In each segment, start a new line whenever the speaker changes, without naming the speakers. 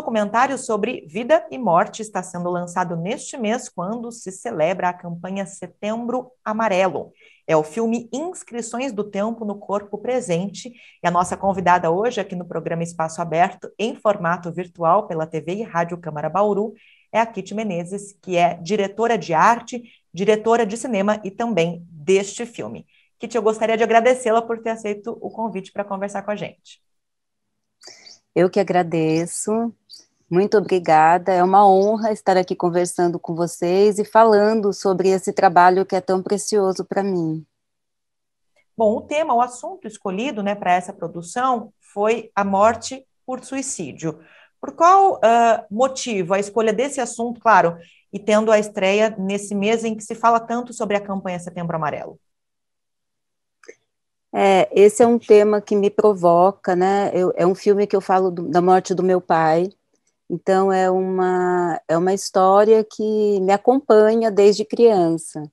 documentário sobre vida e morte está sendo lançado neste mês, quando se celebra a campanha Setembro Amarelo. É o filme Inscrições do Tempo no Corpo Presente. E a nossa convidada hoje, aqui no programa Espaço Aberto, em formato virtual pela TV e Rádio Câmara Bauru, é a Kit Menezes, que é diretora de arte, diretora de cinema e também deste filme. Kit, eu gostaria de agradecê-la por ter aceito o convite para conversar com a gente.
Eu que agradeço muito obrigada. É uma honra estar aqui conversando com vocês e falando sobre esse trabalho que é tão precioso para mim.
Bom, o tema, o assunto escolhido né, para essa produção foi a morte por suicídio. Por qual uh, motivo a escolha desse assunto, claro, e tendo a estreia nesse mês em que se fala tanto sobre a campanha Setembro Amarelo?
É, esse é um tema que me provoca, né? Eu, é um filme que eu falo do, da morte do meu pai, então, é uma, é uma história que me acompanha desde criança.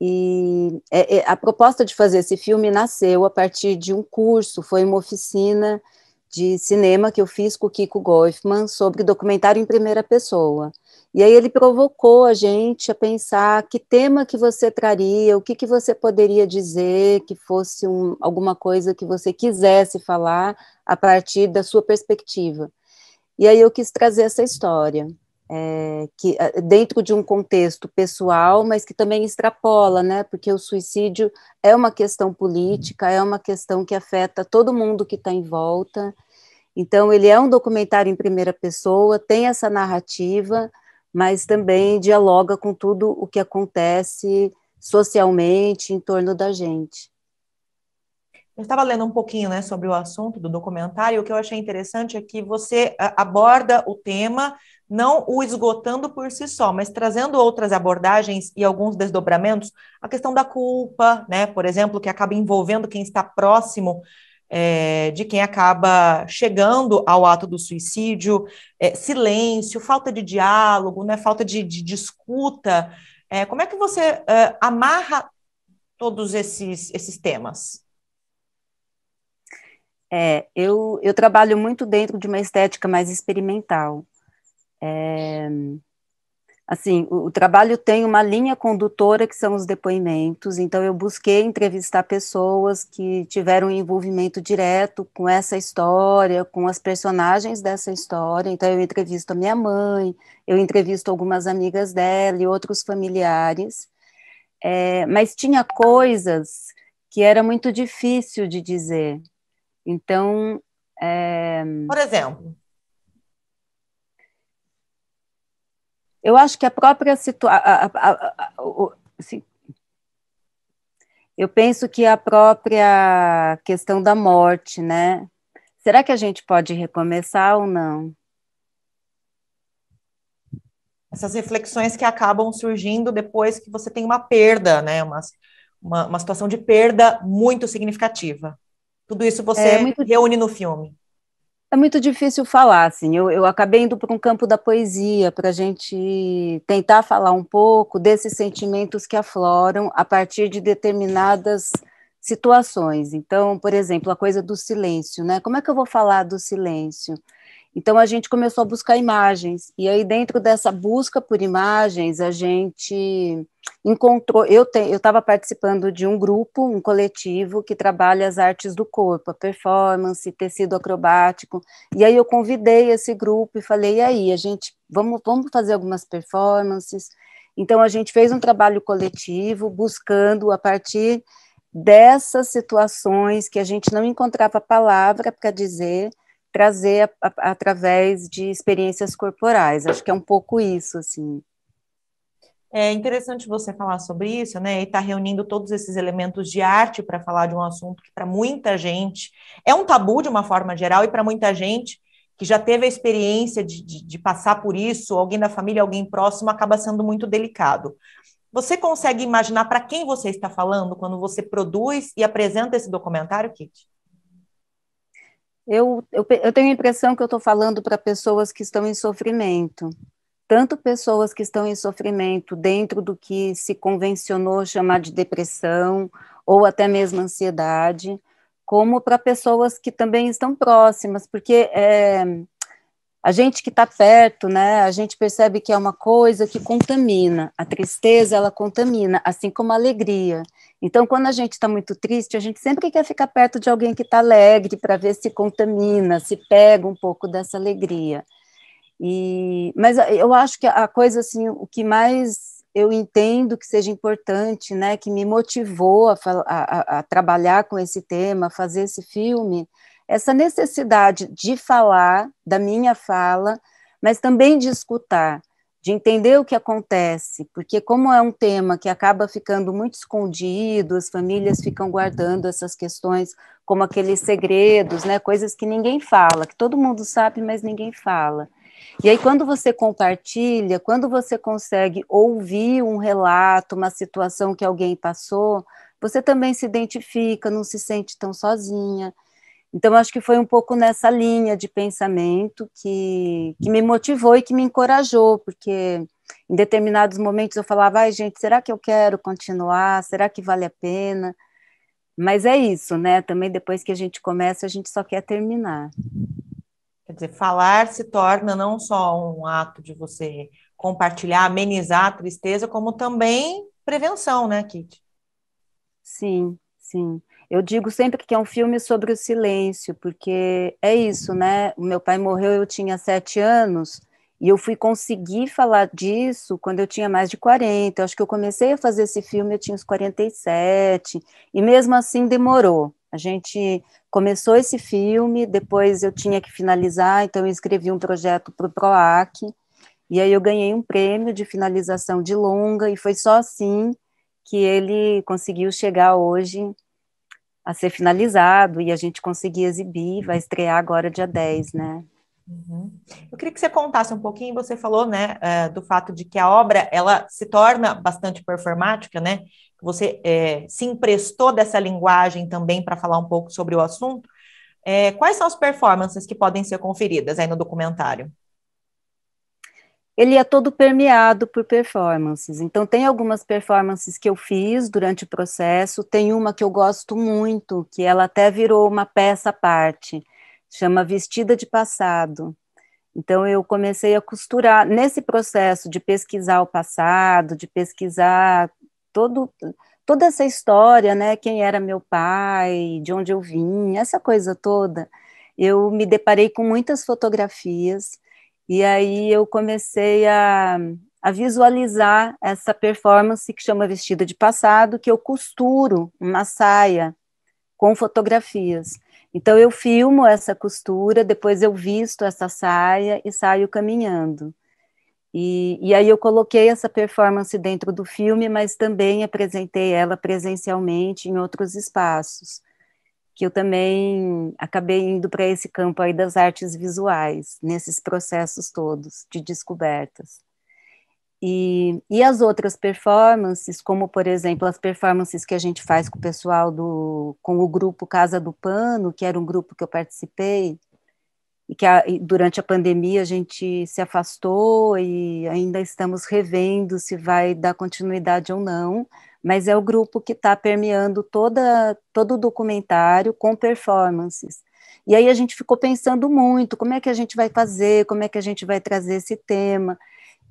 E é, é, a proposta de fazer esse filme nasceu a partir de um curso, foi uma oficina de cinema que eu fiz com o Kiko Goffman sobre documentário em primeira pessoa. E aí ele provocou a gente a pensar que tema que você traria, o que, que você poderia dizer que fosse um, alguma coisa que você quisesse falar a partir da sua perspectiva. E aí eu quis trazer essa história, é, que é, dentro de um contexto pessoal, mas que também extrapola, né? Porque o suicídio é uma questão política, é uma questão que afeta todo mundo que está em volta. Então, ele é um documentário em primeira pessoa, tem essa narrativa, mas também dialoga com tudo o que acontece socialmente em torno da
gente. Eu estava lendo um pouquinho né, sobre o assunto do documentário, e o que eu achei interessante é que você aborda o tema não o esgotando por si só, mas trazendo outras abordagens e alguns desdobramentos, a questão da culpa, né, por exemplo, que acaba envolvendo quem está próximo é, de quem acaba chegando ao ato do suicídio, é, silêncio, falta de diálogo, né, falta de, de, de escuta. É, como é que você é, amarra todos esses, esses temas? É, eu, eu trabalho
muito dentro de uma estética mais experimental. É, assim, o, o, trabalho tem uma linha condutora que são os depoimentos, então eu busquei entrevistar pessoas que tiveram envolvimento direto com essa história, com as personagens dessa história. Então eu entrevisto a minha mãe, eu entrevisto algumas amigas dela e outros familiares. É, mas tinha coisas que era muito difícil de dizer. Então. É... Por exemplo. Eu acho que a própria situação. Assim, eu penso que a própria questão da morte, né? Será que a gente
pode recomeçar ou não? Essas reflexões que acabam surgindo depois que você tem uma perda, né? Uma, uma, uma situação de perda muito significativa. Tudo isso você é muito... reúne no filme.
É muito difícil falar, assim. Eu, eu acabei indo para um campo da poesia, para a gente tentar falar um pouco desses sentimentos que afloram a partir de determinadas situações. Então, por exemplo, a coisa do silêncio, né? Como é que eu vou falar do silêncio? Então a gente começou a buscar imagens. E aí dentro dessa busca por imagens, a gente encontrou, eu estava participando de um grupo, um coletivo que trabalha as artes do corpo, a performance, tecido acrobático. E aí eu convidei esse grupo e falei: "E aí, a gente vamos vamos fazer algumas performances". Então a gente fez um trabalho coletivo buscando a partir dessas situações que a gente não encontrava palavra para dizer, trazer a, a, através de experiências corporais. Acho que é um pouco isso, assim.
É interessante você falar sobre isso, né? E estar tá reunindo todos esses elementos de arte para falar de um assunto que, para muita gente, é um tabu de uma forma geral, e para muita gente que já teve a experiência de, de, de passar por isso, alguém da família, alguém próximo, acaba sendo muito delicado. Você consegue imaginar para quem você está falando quando você produz e apresenta esse documentário, Kit?
Eu, eu, eu tenho a impressão que eu estou falando para pessoas que estão em sofrimento, tanto pessoas que estão em sofrimento dentro do que se convencionou chamar de depressão ou até mesmo ansiedade, como para pessoas que também estão próximas, porque é, a gente que está perto, né, a gente percebe que é uma coisa que contamina. A tristeza, ela contamina, assim como a alegria. Então, quando a gente está muito triste, a gente sempre quer ficar perto de alguém que está alegre para ver se contamina, se pega um pouco dessa alegria. E, mas eu acho que a coisa assim, o que mais eu entendo que seja importante, né, que me motivou a, a, a trabalhar com esse tema, a fazer esse filme, é essa necessidade de falar da minha fala, mas também de escutar de entender o que acontece, porque como é um tema que acaba ficando muito escondido, as famílias ficam guardando essas questões como aqueles segredos, né, coisas que ninguém fala, que todo mundo sabe, mas ninguém fala. E aí quando você compartilha, quando você consegue ouvir um relato, uma situação que alguém passou, você também se identifica, não se sente tão sozinha. Então, acho que foi um pouco nessa linha de pensamento que, que me motivou e que me encorajou, porque em determinados momentos eu falava, ai gente, será que eu quero continuar? Será que vale a pena? Mas é isso, né? Também depois que a gente começa, a gente só quer terminar.
Quer dizer, falar se torna não só um ato de você compartilhar, amenizar a tristeza, como também prevenção, né, Kit? Sim,
Sim. Eu digo sempre que é um filme sobre o silêncio, porque é isso, né? O meu pai morreu, eu tinha sete anos, e eu fui conseguir falar disso quando eu tinha mais de 40. Eu acho que eu comecei a fazer esse filme, eu tinha uns 47, e mesmo assim demorou. A gente começou esse filme, depois eu tinha que finalizar, então eu escrevi um projeto para o PROAC, e aí eu ganhei um prêmio de finalização de longa, e foi só assim que ele conseguiu chegar hoje a ser finalizado e a gente conseguir exibir, vai uhum. estrear agora dia 10, né?
Uhum. Eu queria que você contasse um pouquinho, você falou, né, uh, do fato de que a obra, ela se torna bastante performática, né, você é, se emprestou dessa linguagem também para falar um pouco sobre o assunto. É, quais são as performances que podem ser conferidas aí no documentário?
ele é todo permeado por performances. Então, tem algumas performances que eu fiz durante o processo, tem uma que eu gosto muito, que ela até virou uma peça à parte, chama Vestida de Passado. Então, eu comecei a costurar, nesse processo de pesquisar o passado, de pesquisar todo, toda essa história, né? Quem era meu pai, de onde eu vim, essa coisa toda. Eu me deparei com muitas fotografias e aí eu comecei a, a visualizar essa performance que chama Vestida de Passado, que eu costuro uma saia com fotografias. Então eu filmo essa costura, depois eu visto essa saia e saio caminhando. E, e, aí eu coloquei essa performance dentro do filme, mas também apresentei ela presencialmente em outros espaços que eu também acabei indo para esse campo aí das artes visuais, nesses processos todos de descobertas. E, e as outras performances, como por exemplo as performances que a gente faz com o pessoal do, com o grupo Casa do Pano, que era um grupo que eu participei, e que a, e durante a pandemia a gente se afastou e ainda estamos revendo se vai dar continuidade ou não, mas é o grupo que está permeando toda, todo o documentário com performances. E aí a gente ficou pensando muito como é que a gente vai fazer, como é que a gente vai trazer esse tema.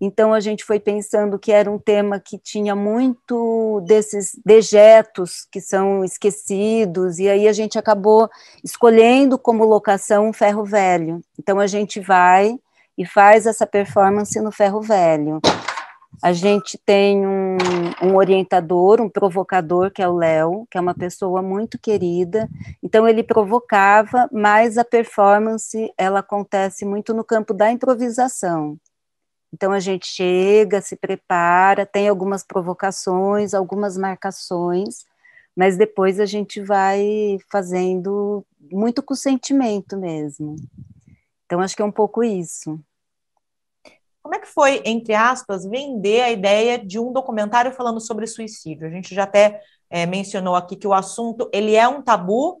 Então a gente foi pensando que era um tema que tinha muito desses dejetos que são esquecidos, e aí a gente acabou escolhendo como locação um ferro velho. Então a gente vai e faz essa performance no ferro velho. A gente tem um, um, orientador, um provocador, que é o Léo, que é uma pessoa muito querida. Então, ele provocava, mas a performance ela acontece muito no campo da improvisação. Então, a gente chega, se prepara, tem algumas provocações, algumas marcações, mas depois a gente vai fazendo muito com sentimento mesmo.
Então, acho que é um pouco isso. Como é que foi, entre aspas, vender a ideia de um documentário falando sobre suicídio? A gente já até é, mencionou aqui que o assunto ele é um tabu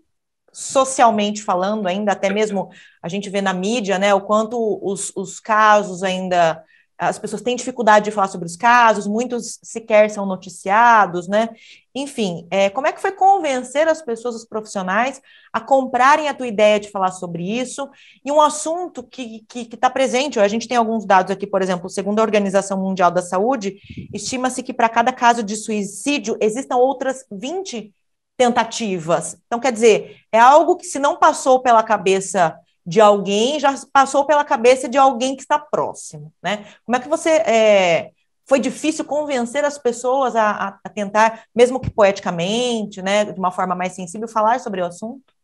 socialmente falando ainda, até mesmo a gente vê na mídia, né, o quanto os, os casos ainda as pessoas têm dificuldade de falar sobre os casos, muitos sequer são noticiados, né? Enfim, é, como é que foi convencer as pessoas, os profissionais, a comprarem a tua ideia de falar sobre isso? E um assunto que está que, que tá presente, a gente tem alguns dados aqui, por exemplo, segundo a Organização Mundial da Saúde, estima-se que para cada caso de suicídio existam outras 20 tentativas. Então, quer dizer, é algo que se não passou pela cabeça de alguém já passou pela cabeça de alguém que está próximo, né? Como é que você é, foi difícil convencer as pessoas a, a, tentar, mesmo que poeticamente, né, de uma forma mais sensível, falar sobre o assunto?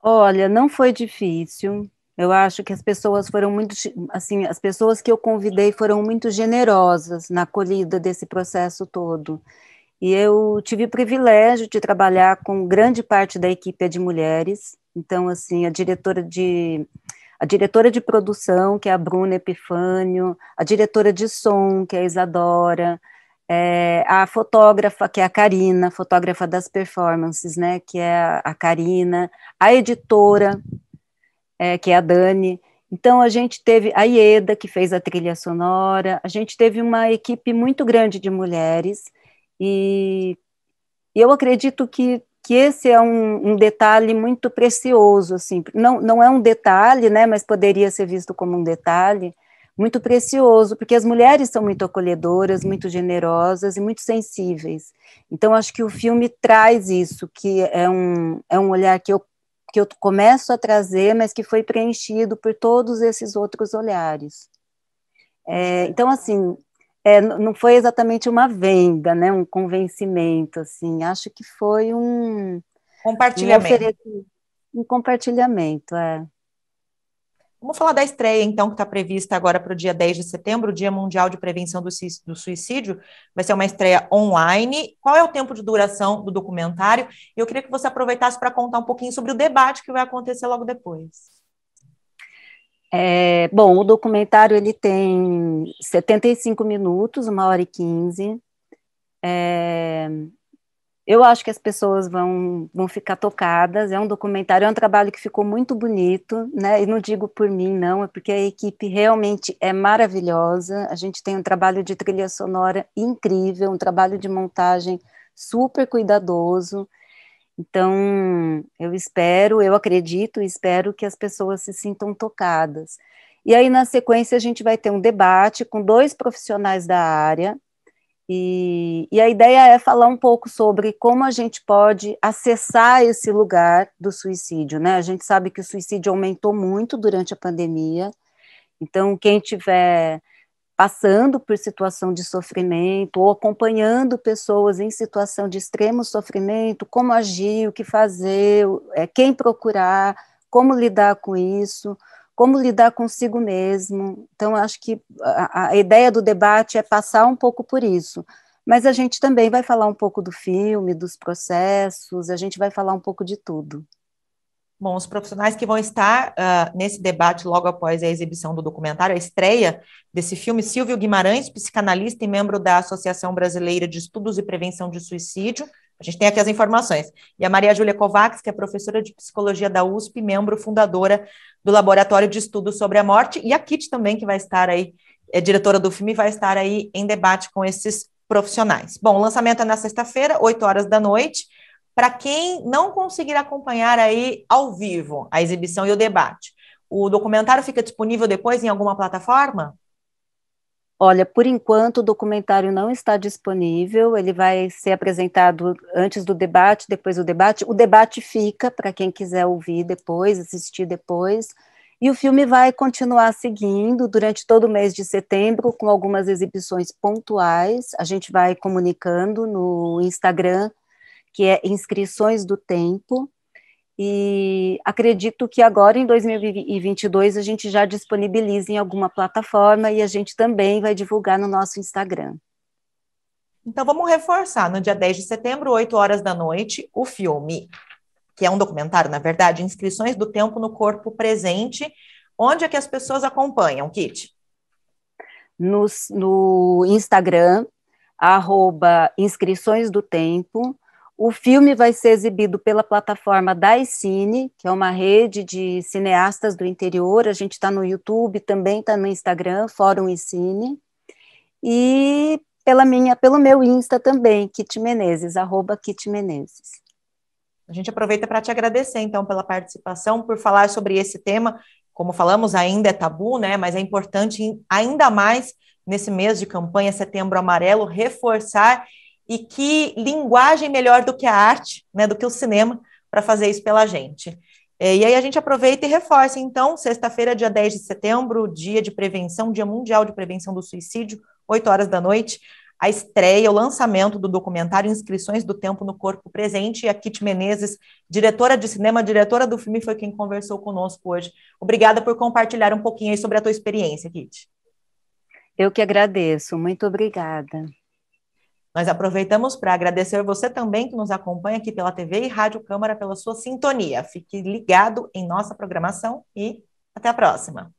Olha, não foi difícil. Eu acho que as pessoas foram muito, assim, as pessoas que eu convidei foram muito generosas na acolhida desse processo todo. E eu tive o privilégio de trabalhar com grande parte da equipe é de mulheres, então, assim, a diretora de a diretora de produção, que é a Bruna Epifânio, a diretora de som, que é a Isadora, é, a fotógrafa, que é a Karina, fotógrafa das performances, né, que é a, Karina, a editora, é, que é a Dani. Então, a gente teve a Ieda, que fez a trilha sonora, a gente teve uma equipe muito grande de mulheres, e, e eu acredito que que esse é um, um, detalhe muito precioso, assim, não, não é um detalhe, né, mas poderia ser visto como um detalhe muito precioso, porque as mulheres são muito acolhedoras, muito generosas e muito sensíveis. Então, acho que o filme traz isso, que é um, é um olhar que eu, que eu começo a trazer, mas que foi preenchido por todos esses outros olhares. É, então, assim, é, não foi exatamente uma venda, né, um convencimento, assim, acho que foi um... Compartilhamento. Um, compartilhamento,
é. Vamos falar da estreia, então, que está prevista agora para o dia 10 de setembro, o Dia Mundial de Prevenção do Suicídio. Vai ser uma estreia online. Qual é o tempo de duração do documentário? Eu queria que você aproveitasse para contar um pouquinho sobre o debate que vai acontecer logo depois.
É, bom, o documentário ele tem 75 minutos, uma hora e 15. É, eu acho que as pessoas vão, vão ficar tocadas. É um documentário, é um trabalho que ficou muito bonito, né? E não digo por mim, não, é porque a equipe realmente é maravilhosa. A gente tem um trabalho de trilha sonora incrível, um trabalho de montagem super cuidadoso. Então, eu espero, eu acredito e espero que as pessoas se sintam tocadas. E aí, na sequência, a gente vai ter um debate com dois profissionais da área, e, e, a ideia é falar um pouco sobre como a gente pode acessar esse lugar do suicídio, né? A gente sabe que o suicídio aumentou muito durante a pandemia, então quem tiver passando por situação de sofrimento ou acompanhando pessoas em situação de extremo sofrimento, como agir, o que fazer, é, quem procurar, como lidar com isso, como lidar consigo mesmo. Então, acho que a, a ideia do debate é passar um pouco por isso. Mas a gente também vai falar um pouco do filme, dos processos, a gente vai falar um pouco de tudo.
Bom, os profissionais que vão estar uh, nesse debate logo após a exibição do documentário, a estreia desse filme, Silvio Guimarães, psicanalista e membro da Associação Brasileira de Estudos e Prevenção de Suicídio. A gente tem aqui as informações. E a Maria Júlia Kovacs, que é professora de psicologia da USP, membro fundadora do Laboratório de Estudos sobre a Morte, e a Kit também, que vai estar aí, é diretora do filme, vai estar aí em debate com esses profissionais. Bom, o lançamento é na sexta-feira, 8 horas da noite para quem não conseguir acompanhar aí ao vivo a exibição e o debate. O documentário fica disponível depois em alguma plataforma?
Olha, por enquanto o documentário não está disponível, ele vai ser apresentado antes do debate, depois do debate. O debate fica para quem quiser ouvir depois, assistir depois. E o filme vai continuar seguindo durante todo o mês de setembro, com algumas exibições pontuais. A gente vai comunicando no Instagram que é Inscrições do Tempo, e acredito que agora em 2022 a gente já disponibiliza em alguma plataforma e a gente também vai divulgar no nosso Instagram.
Então vamos reforçar, no dia 10 de setembro, 8 horas da noite, o filme, que é um documentário, na verdade, Inscrições do Tempo no Corpo Presente, onde é que as pessoas acompanham, Kit? No,
no Instagram, arroba Inscrições do Tempo, o filme vai ser exibido pela plataforma Daicine, que é uma rede de cineastas do interior. A gente está no YouTube, também está no Instagram, Fórum e Cine. E pela minha, pelo meu Insta também, Kit Menezes, arroba Kit
Menezes. A gente aproveita para te agradecer, então, pela participação, por falar sobre esse tema. Como falamos, ainda é tabu, né? Mas é importante, ainda mais nesse mês de campanha Setembro Amarelo, reforçar e que linguagem melhor do que a arte, né, do que o cinema, para fazer isso pela gente. É, e aí a gente aproveita e reforça, então, sexta-feira, dia 10 de setembro, dia de prevenção, dia mundial de prevenção do suicídio, 8 horas da noite, a estreia, o lançamento do documentário Inscrições do Tempo no Corpo Presente. E a Kit Menezes, diretora de cinema, diretora do filme, foi quem conversou conosco hoje. Obrigada por compartilhar um pouquinho sobre a tua experiência, Kit. Eu que agradeço, muito obrigada. Nós aproveitamos para agradecer você também que nos acompanha aqui pela TV e Rádio Câmara pela sua sintonia. Fique ligado em nossa programação e até a próxima.